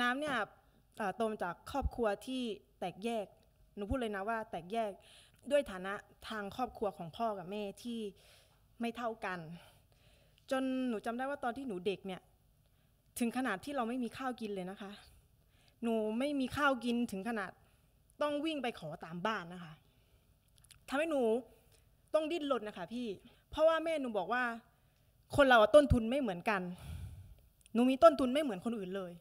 น้ำเนี่ยโตมจากครอบครัวที่แตกแยก หนูพูดเลยนะว่าแตกแยกด้วยฐานะทางครอบครัวของพ่อกับแม่ที่ไม่เท่ากัน จนหนูจำได้ว่าตอนที่หนูเด็กเนี่ยถึงขนาดที่เราไม่มีข้าวกินเลยนะคะ หนูไม่มีข้าวกินถึงขนาดต้องวิ่งไปขอตามบ้านนะคะ ทำให้หนูต้องดิ้นรนนะคะพี่ เพราะว่าแม่หนูบอกว่า คนเราต้นทุนไม่เหมือนกัน หนูมีต้นทุนไม่เหมือนคนอื่นเลย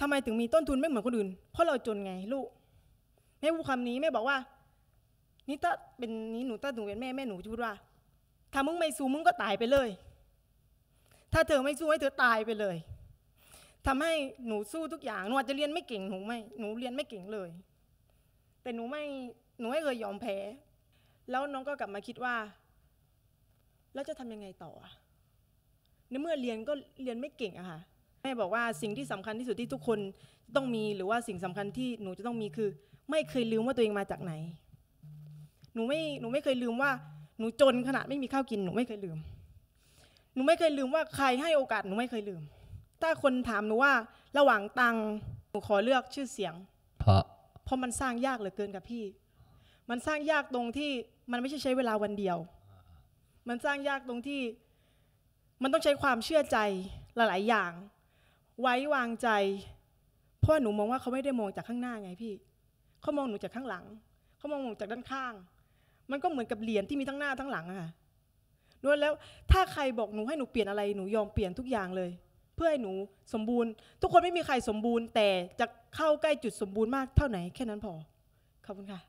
ทำไมถึงมีต้นทุนไม่เหมือนคนอื่น เพราะเราจนไงลูก แม่พูดคำนี้แม่บอกว่า นี่ถ้าเป็นนี้หนูถ้าหนูเป็นแม่แม่หนูจะพูดว่า ถ้ามึงไม่สู้มึงก็ตายไปเลย ถ้าเธอไม่สู้ให้เธอตายไปเลย ทำให้หนูสู้ทุกอย่าง หนูจจะเรียนไม่เก่งหนูไม่หนูเรียนไม่เก่งเลย แต่หนูไม่หนูไม่เคยยอมแพ้ แล้วน้องก็กลับมาคิดว่า แล้วจะทำยังไงต่อในเมื่อเรียนก็เรียนไม่เก่งอะค่ะแม่บอกว่าสิ่งที่สำคัญที่สุดที่ทุกคนต้องมีหรือว่าสิ่งสำคัญที่ หนูจะต้องมีคือ ไม่เคยลืมว่าตัวเองมาจากไหน หนูไม่หนูไม่เคยลืมว่าหนูจนขนาดไม่มีข้าวกินหนูไม่เคยลืม หนูไม่เคยลืมว่าใครให้โอกาสหนูไม่เคยลืม ถ้าคนถามหนูว่าระหว่างตังหนูขอเลือกชื่อเสียง เพราะเพราะมันสร้างยากเหลือเกินกับพี่ มันสร้างยากตรงที่มันไม่ใช่ใช้เวลาวันเดียว มันสร้างยากตรงที่ มันต้องใช้ความเชื่อใจหลายๆอย่างไว้วางใจ เพราะหนูมองว่าเขาไม่ได้มองจากข้างหน้าไงพี่เขามองหนูจากข้างหลังเขามองหนูจากด้านข้าง มันก็เหมือนกับเหรียญที่มีทั้งหน้าทั้งหลังอะค่ะน้วแล้ว ถ้าใครบอกหนูให้หนูเปลี่ยนอะไรหนูยอมเปลี่ยนทุกอย่างเลย เพื่อให้หนูสมบูรณ์ ทุกคนไม่มีใครสมบูรณ์ แต่จะเข้าใกล้จุดสมบูรณ์มากเท่าไหนแค่นั้นพอขอบคุณค่ะ